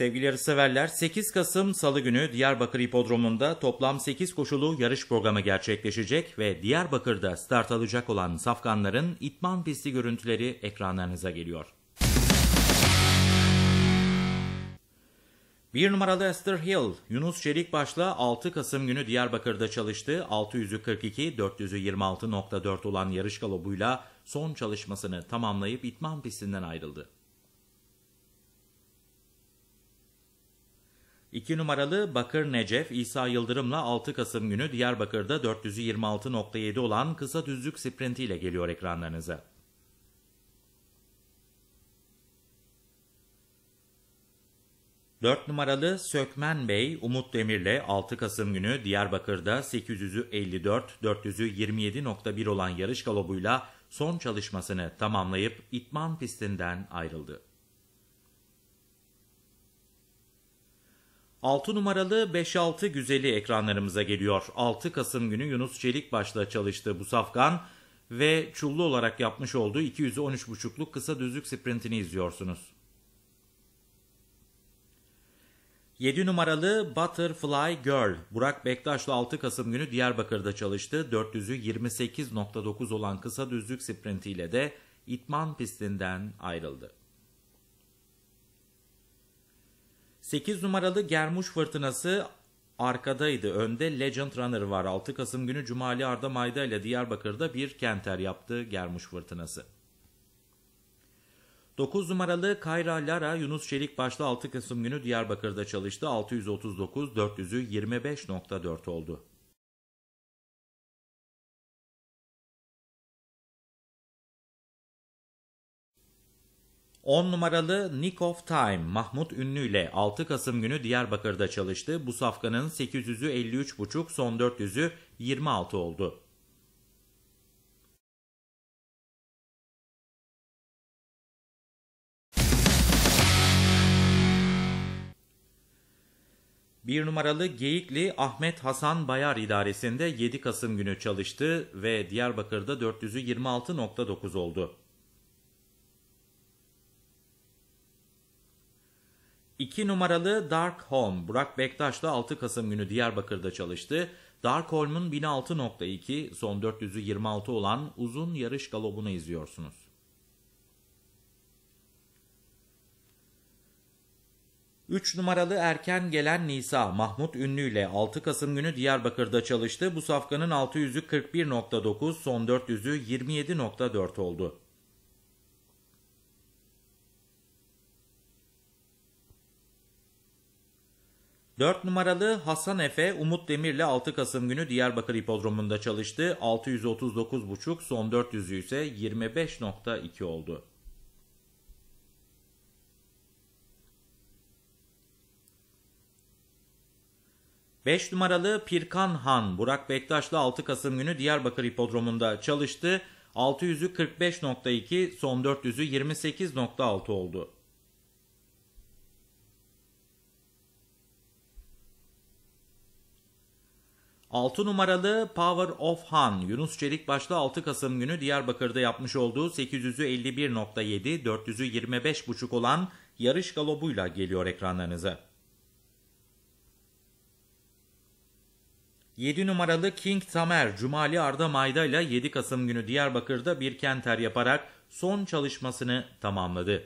Sevgili yarışseverler 8 Kasım Salı günü Diyarbakır Hipodromu'nda toplam 8 koşulu yarış programı gerçekleşecek ve Diyarbakır'da start alacak olan safkanların itman pisti görüntüleri ekranlarınıza geliyor. 1 numaralı Esther Hill, Yunus Çelik başla 6 Kasım günü Diyarbakır'da çalıştı. 642 426.4 olan yarış galobuyla son çalışmasını tamamlayıp itman pistinden ayrıldı. 2 numaralı Bakır Necef İsa Yıldırım'la 6 Kasım günü Diyarbakır'da 426.7 olan kısa düzlük sprintiyle geliyor ekranlarınıza. Dört numaralı Sökmen Bey Umut Demir'le 6 Kasım günü Diyarbakır'da 854-427.1 olan yarış galobuyla son çalışmasını tamamlayıp İtman pistinden ayrıldı. 6 numaralı 5-6 güzeli ekranlarımıza geliyor. 6 Kasım günü Yunus Çelik başla çalıştığı bu safkan ve çullu olarak yapmış olduğu 213.5'luk kısa düzlük sprintini izliyorsunuz. 7 numaralı Butterfly Girl, Burak Bektaşlı 6 Kasım günü Diyarbakır'da çalıştı. 400'ü 28.9 olan kısa düzlük sprintiyle de İtman pistinden ayrıldı. 8 numaralı Germuş Fırtınası arkadaydı. Önde Legend Runner var. 6 Kasım günü Cumali Arda Mayda ile Diyarbakır'da bir kenter yaptı Germuş Fırtınası. 9 numaralı Kayra Lara Yunus Çelik başta 6 Kasım günü Diyarbakır'da çalıştı. 639 400'ü 25.4 oldu. 10 numaralı Nick of Time Mahmut Ünlü ile 6 Kasım günü Diyarbakır'da çalıştı. Bu safkanın 800'ü 53,5 son 400'ü 26 oldu. Bir numaralı Geyikli Ahmet Hasan Bayar idaresinde 7 Kasım günü çalıştı ve Diyarbakır'da 426.9 oldu. 2 numaralı Dark Home Burak Bektaş'la 6 Kasım günü Diyarbakır'da çalıştı. Dark Home'un 1006.2 son 400'ü 26 olan uzun yarış galobunu izliyorsunuz. Üç numaralı erken gelen Nisa Mahmut Ünlü ile 6 Kasım günü Diyarbakır'da çalıştı. Bu safkanın 600'ü 41.9, son 400'ü 27.4 oldu. 4 numaralı Hasan Efe Umut Demir'le 6 Kasım günü Diyarbakır Hipodromu'nda çalıştı. 639,5 son 400'ü ise 25.2 oldu. Beş numaralı Pirkan Han Burak Bektaşlı 6 Kasım günü Diyarbakır Hipodromu'nda çalıştı. 600'ü 45.2 son 400'ü 28.6 oldu. 6 numaralı Power of Han Yunus Çelik başta 6 Kasım günü Diyarbakır'da yapmış olduğu 800'ü 51.7, 400'ü 25.5 olan yarış galobuyla geliyor ekranlarınıza. 7 numaralı King Tamer Cumali Arda Mayda ile 7 Kasım günü Diyarbakır'da bir kenter yaparak son çalışmasını tamamladı.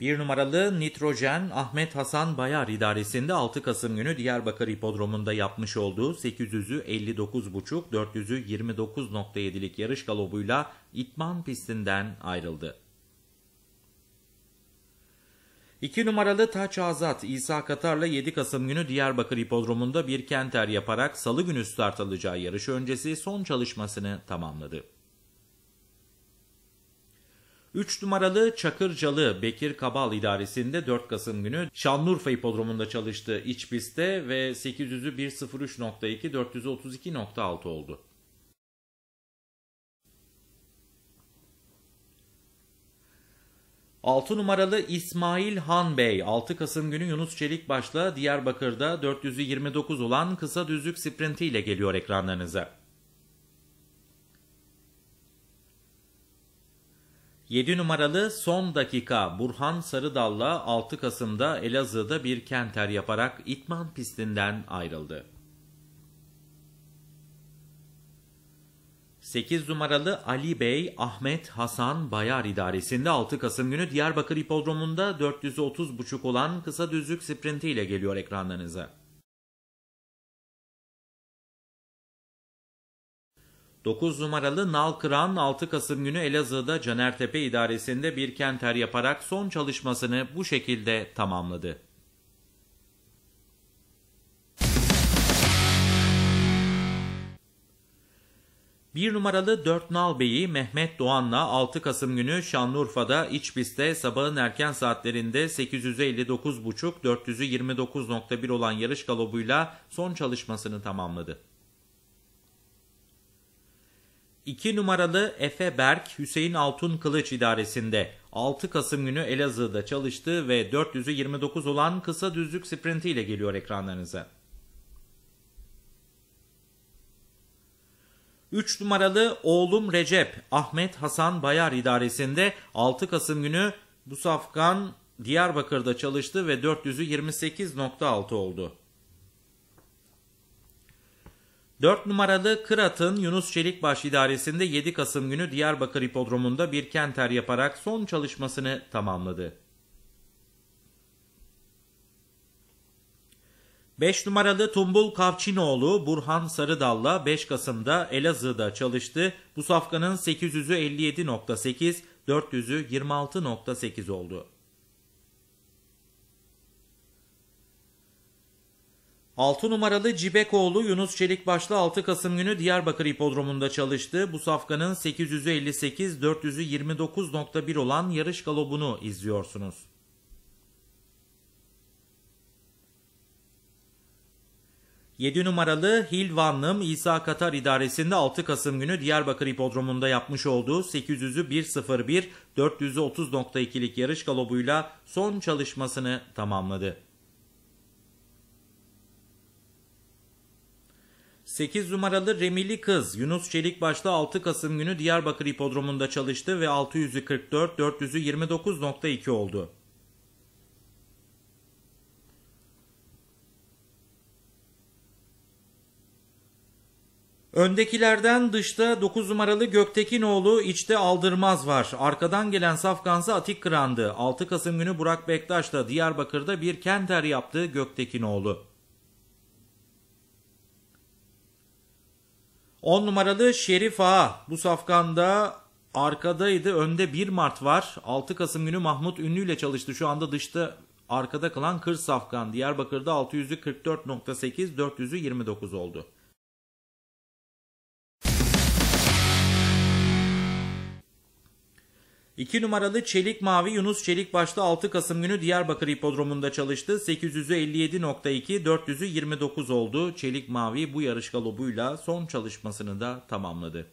Bir numaralı nitrojen Ahmet Hasan Bayar idaresinde 6 Kasım günü Diyarbakır Hipodromu'nda yapmış olduğu 800'ü 59.5 400'ü 29.7'lik yarış galobuyla İtman pistinden ayrıldı. 2 numaralı Taç Azat İsa Katar'la 7 Kasım günü Diyarbakır Hipodromu'nda bir kenter yaparak salı günü start alacağı yarış öncesi son çalışmasını tamamladı. 3 numaralı Çakırcalı Bekir Kabal idaresinde 4 Kasım günü Şanlıurfa Hipodromu'nda çalıştığı iç pistte ve 800'ü 1.03.2 432.6 oldu. Altı numaralı İsmail Han Bey 6 Kasım günü Yunus Çelik başla Diyarbakır'da 429 olan kısa düzlük sprinti ile geliyor ekranlarınıza. 7 numaralı son dakika Burhan Sarıdal'la 6 Kasım'da Elazığ'da bir kenter yaparak İtman pistinden ayrıldı. 8 numaralı Ali Bey Ahmet Hasan Bayar idaresinde 6 Kasım günü Diyarbakır Hipodromu'nda 430.5 olan kısa düzlük sprinti ile geliyor ekranlarınıza. 9 numaralı Nal Kıran 6 Kasım günü Elazığ'da Canertepe idaresinde bir kenter yaparak son çalışmasını bu şekilde tamamladı. Bir numaralı 4 Nal Bey'i Mehmet Doğan'la 6 Kasım günü Şanlıurfa'da iç pistte sabahın erken saatlerinde 859.5-429.1 olan yarış galobuyla son çalışmasını tamamladı. 2 numaralı Efe Berk Hüseyin Altun Kılıç idaresinde 6 Kasım günü Elazığ'da çalıştı ve 400'ü 29 olan kısa düzlük sprinti ile geliyor ekranlarınıza. 3 numaralı oğlum Recep Ahmet Hasan Bayar idaresinde 6 Kasım günü bu safkan Diyarbakır'da çalıştı ve 428.6 oldu. 4 numaralı Kırat'ın Yunus Çelikbaş idaresinde 7 Kasım günü Diyarbakır Hipodromu'nda bir kenter yaparak son çalışmasını tamamladı. 5 numaralı Tumbul Kavçinoğlu Burhan Sarıdal'la 5 Kasım'da Elazığ'da çalıştı. Bu safkanın 857.8 57.8, 400'ü 26.8 oldu. 6 numaralı Cibekoğlu Yunus Çelik başlı 6 Kasım günü Diyarbakır Hipodromu'nda çalıştı. Bu safkanın 858 400'ü 29.1 olan yarış galobunu izliyorsunuz. Yedi numaralı Vanlım İsa Katar idaresinde 6 Kasım günü Diyarbakır Hipodromu'nda yapmış olduğu 800'ü 1.01 400'ü 30.2'lik yarış galobuyla son çalışmasını tamamladı. 8 numaralı Remili Kız Yunus Çelik başta 6 Kasım günü Diyarbakır Hipodromu'nda çalıştı ve 600'ü 429.2 oldu. Öndekilerden dışta 9 numaralı Göktekinoğlu, içte Aldırmaz var. Arkadan gelen Safkansa Atik Kırandı. 6 Kasım günü Burak Bektaş da Diyarbakır'da bir kenter yaptı Göktekinoğlu. 10 numaralı Şerif Ağa bu safkanda arkadaydı. Önde 1 Mart var. 6 Kasım günü Mahmut Ünlü ile çalıştı. Şu anda dışta arkada kalan Kır Safkan. Diyarbakır'da 600'ü 44.8, 400'ü 29 oldu. 2 numaralı Çelik Mavi Yunus Çelik başta 6 Kasım günü Diyarbakır Hipodromu'nda çalıştı. 857.2 57.2, 400'ü 29 oldu. Çelik Mavi bu yarış galobuyla son çalışmasını da tamamladı.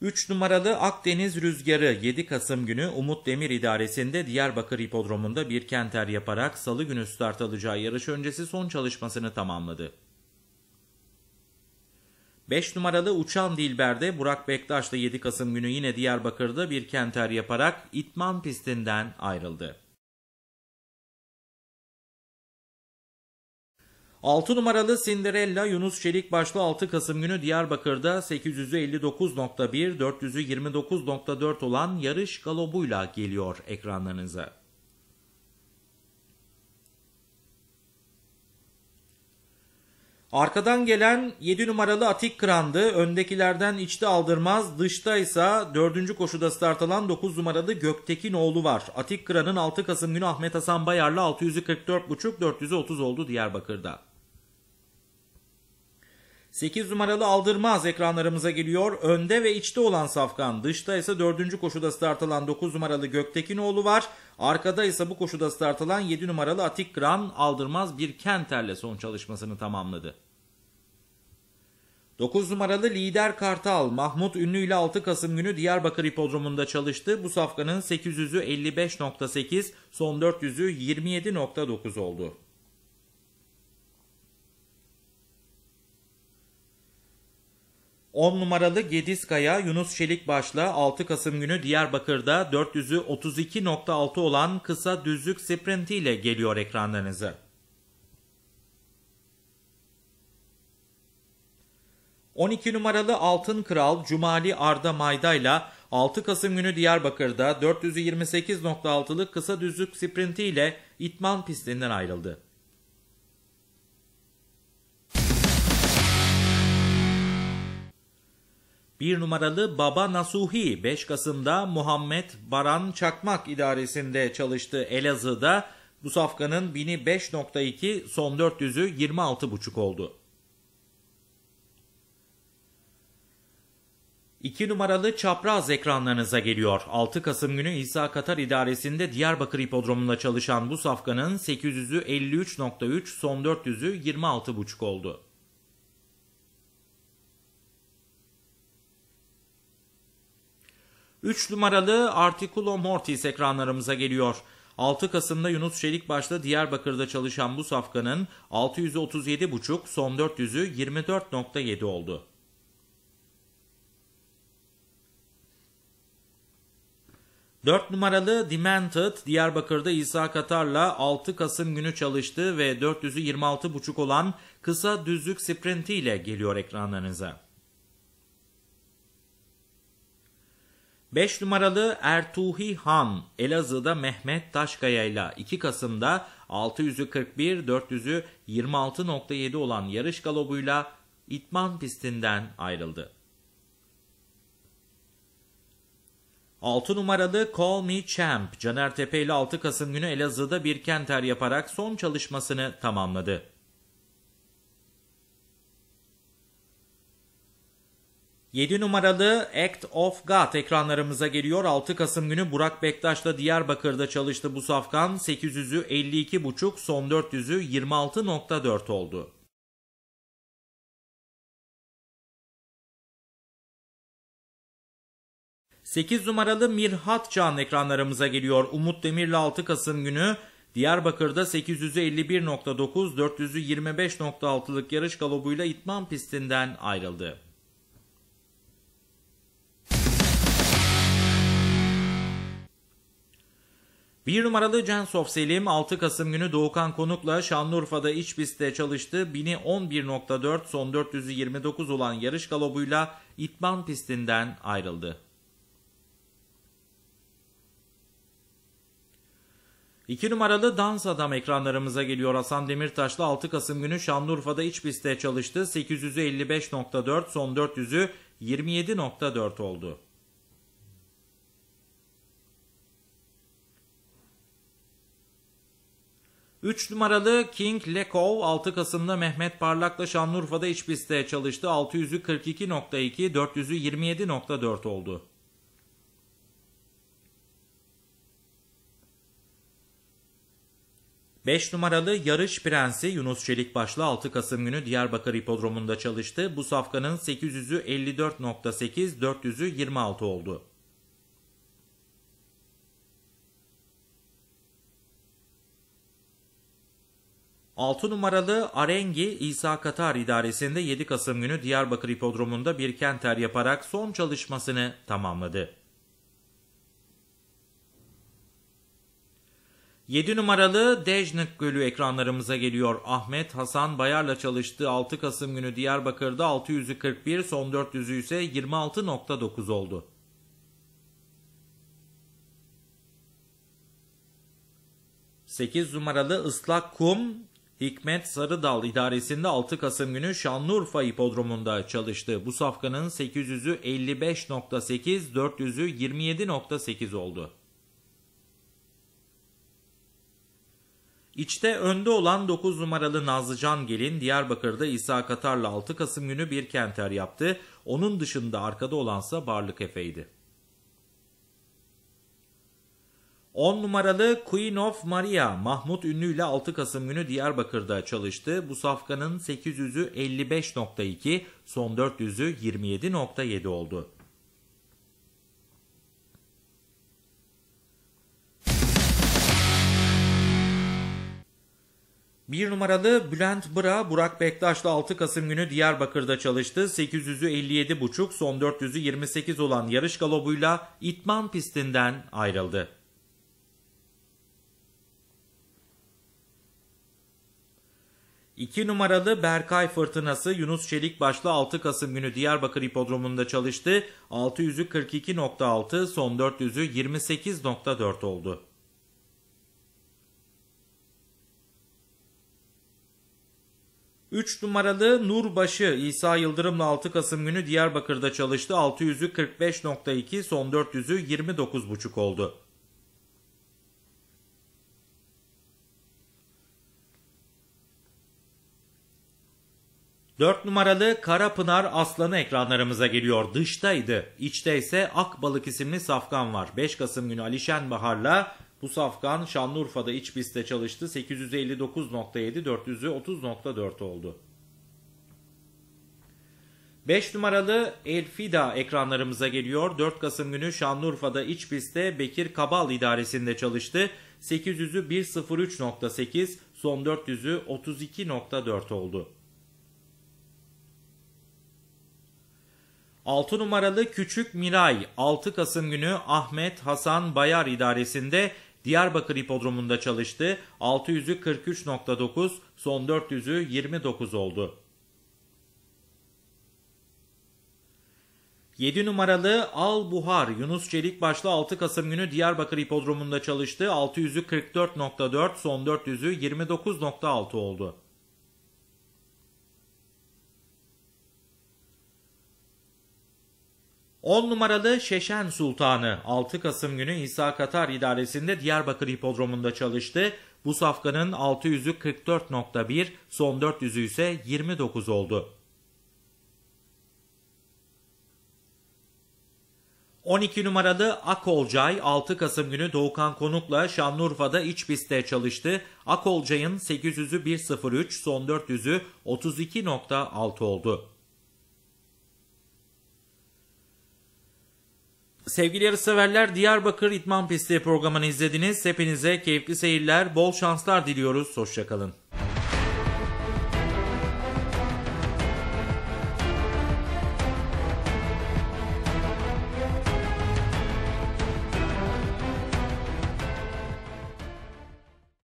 3 numaralı Akdeniz Rüzgarı 7 Kasım günü Umut Demir İdaresi'nde Diyarbakır Hipodromu'nda bir kenter yaparak salı günü start alacağı yarış öncesi son çalışmasını tamamladı. 5 numaralı Uçan Dilber'de Burak Bektaş'la 7 Kasım günü yine Diyarbakır'da bir kenter yaparak İtman pistinden ayrıldı. 6 numaralı Cinderella Yunus Çelik başlı 6 Kasım günü Diyarbakır'da 859.1 429.4 olan yarış galobuyla geliyor ekranlarınıza. Arkadan gelen 7 numaralı Atik Kran'dı. Öndekilerden içte aldırmaz. Dışta ise 4. koşuda start alan 9 numaralı Göktekin oğlu var. Atik Kran'ın 6 Kasım günü Ahmet Hasan Bayar'la 644,5 430 oldu Diyarbakır'da. 8 numaralı aldırmaz ekranlarımıza geliyor. Önde ve içte olan Safkan. Dışta ise 4. koşuda start alan 9 numaralı Göktekinoğlu var. Arkada ise bu koşuda start alan 7 numaralı Atik Gran aldırmaz bir Kenter'le son çalışmasını tamamladı. 9 numaralı lider Kartal Mahmut Ünlü ile 6 Kasım günü Diyarbakır Hipodromu'nda çalıştı. Bu safkanın 800'ü 55.8, son 400'ü 27.9 oldu. 10 numaralı Gediskaya Yunus Çelik başla 6 Kasım günü Diyarbakır'da 400'ü 32.6 olan kısa düzlük sprintiyle geliyor ekranlarınıza. 12 numaralı Altın Kral Cumali Arda Mayda ile 6 Kasım günü Diyarbakır'da 428.6'lık kısa düzlük sprintiyle İtman pistinden ayrıldı. Bir numaralı Baba Nasuhi 5 Kasım'da Muhammed Baran Çakmak idaresinde çalıştı Elazığ'da. Bu safkanın 1005.2 son 400'ü 26.5 oldu. 2 numaralı çapraz ekranlarınıza geliyor. 6 Kasım günü İsa Katar idaresinde Diyarbakır Hipodromu'nda çalışan bu safkanın 800'ü 53.3 son 400'ü 26.5 oldu. 3 numaralı Articulo Mortis ekranlarımıza geliyor. 6 Kasım'da Yunus Çelik başta Diyarbakır'da çalışan bu safkanın 637,5 son 400'ü 24.7 oldu. Dört numaralı Demented Diyarbakır'da İsa Katar'la 6 Kasım günü çalıştı ve 400'ü 26,5 olan kısa düzlük sprinti ile geliyor ekranlarınıza. 5 numaralı Ertuğhi Han Elazığ'da Mehmet Taşkaya ile 2 Kasım'da 600'ü 41, 400'ü 26.7 olan yarış galobuyla İtman pistinden ayrıldı. 6 numaralı Call Me Champ Caner Tepe ile 6 Kasım günü Elazığ'da bir kenter yaparak son çalışmasını tamamladı. 7 numaralı Act of God ekranlarımıza geliyor. 6 Kasım günü Burak Bektaş'la Diyarbakır'da çalıştı bu safkan. 800'ü 52,5 son 400'ü 26,4 oldu. Sekiz numaralı Mirhat Can ekranlarımıza geliyor. Umut Demir'le 6 Kasım günü Diyarbakır'da 851.9, 425.6'lık yarış galobuyla İtman pistinden ayrıldı. Bir numaralı Censof Selim 6 Kasım günü Doğukan Konuk'la Şanlıurfa'da iç pistte çalıştı. 1011.4 son 429 olan yarış galobuyla İtman pistinden ayrıldı. İki numaralı Dans Adam ekranlarımıza geliyor. Hasan Demirtaş'la 6 Kasım günü Şanlıurfa'da iç pistte çalıştı. 855.4 son 400'ü 27.4 oldu. 3 numaralı King Lekov 6 Kasım'da Mehmet Parlak'la Şanlıurfa'da iç pistte çalıştı. 600'ü 42.2, 400'ü 27.4 oldu. Beş numaralı Yarış Prensi Yunus Çelikbaşlı 6 Kasım günü Diyarbakır Hipodromu'nda çalıştı. Bu safkanın 800'ü 54.8, 400'ü 26 oldu. 6 numaralı Arengi İsa Katar idaresinde 7 Kasım günü Diyarbakır Hipodromu'nda bir kenter yaparak son çalışmasını tamamladı. 7 numaralı Dejnik Gölü ekranlarımıza geliyor. Ahmet Hasan Bayar'la çalıştığı 6 Kasım günü Diyarbakır'da 641 41, son 400'ü ise 26.9 oldu. Sekiz numaralı ıslak kum Hikmet Sarıdal idaresinde 6 Kasım günü Şanlıurfa hipodromunda çalıştı. Bu safkanın 800'ü 55.8, 400'ü 27.8 oldu. İçte önde olan 9 numaralı Nazlıcan Gelin Diyarbakır'da İsa Katar'la 6 Kasım günü bir kenter yaptı. Onun dışında arkada olansa Barlık Efe'ydi. 10 numaralı Queen of Maria Mahmut Ünlü ile 6 Kasım günü Diyarbakır'da çalıştı. Bu safkanın 800'ü 55.2, son 400'ü 27.7 oldu. Bir numaralı Bülent Bıra, Burak Bektaş'la 6 Kasım günü Diyarbakır'da çalıştı. 800'ü 57.5, son 400'ü 28 olan yarış galobuyla İtman pistinden ayrıldı. 2 numaralı Berkay Fırtınası Yunus Çelik başlı 6 Kasım günü Diyarbakır Hipodromu'nda çalıştı. 600'ü 42.6, son 400'ü 28.4 oldu. Üç numaralı Nurbaşı İsa Yıldırım'la 6 Kasım günü Diyarbakır'da çalıştı. 600'ü 45.2, son 400'ü 29.5 oldu. 4 numaralı Kara Pınar Aslanı ekranlarımıza geliyor. Dıştaydı. İçte ise Akbalık isimli safkan var. 5 Kasım günü Alişen Bahar'la bu safkan Şanlıurfa'da iç pistte çalıştı. 859.7 430.4 oldu. 5 numaralı Elfida ekranlarımıza geliyor. 4 Kasım günü Şanlıurfa'da iç pistte Bekir Kabal idaresinde çalıştı. 800'ü 1.03.8, son 400'ü 32.4 oldu. 6 numaralı Küçük Miray 6 Kasım günü Ahmet Hasan Bayar idaresinde Diyarbakır Hipodromu'nda çalıştı. 600'ü 43.9, son 400'ü 29 oldu. 7 numaralı Al Buhar Yunus Çelik başlı 6 Kasım günü Diyarbakır Hipodromu'nda çalıştı. 600'ü 44.4, son 400'ü 29.6 oldu. 10 numaralı Şeşen Sultanı 6 Kasım günü İsa Katar idaresinde Diyarbakır Hipodromu'nda çalıştı. Bu safkanın 600'ü 44.1, son 400'ü ise 29 oldu. 12 numaralı Akolcay 6 Kasım günü Doğukan Konuk'la Şanlıurfa'da iç pistte çalıştı. Akolcay'ın 800'ü 1.03, son 400'ü 32.6 oldu. Sevgili yarışseverler Diyarbakır İtman Pisti programını izlediniz. Hepinize keyifli seyirler, bol şanslar diliyoruz. Hoşçakalın.